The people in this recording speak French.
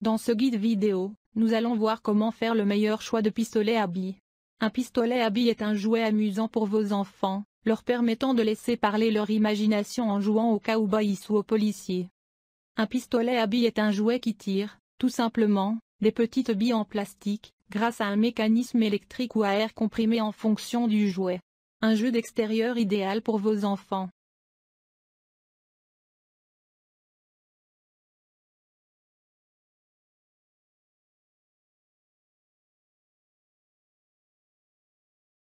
Dans ce guide vidéo, nous allons voir comment faire le meilleur choix de pistolet à billes. Un pistolet à billes est un jouet amusant pour vos enfants, leur permettant de laisser parler leur imagination en jouant au cowboys ou au policiers. Un pistolet à billes est un jouet qui tire, tout simplement, des petites billes en plastique, grâce à un mécanisme électrique ou à air comprimé en fonction du jouet. Un jeu d'extérieur idéal pour vos enfants.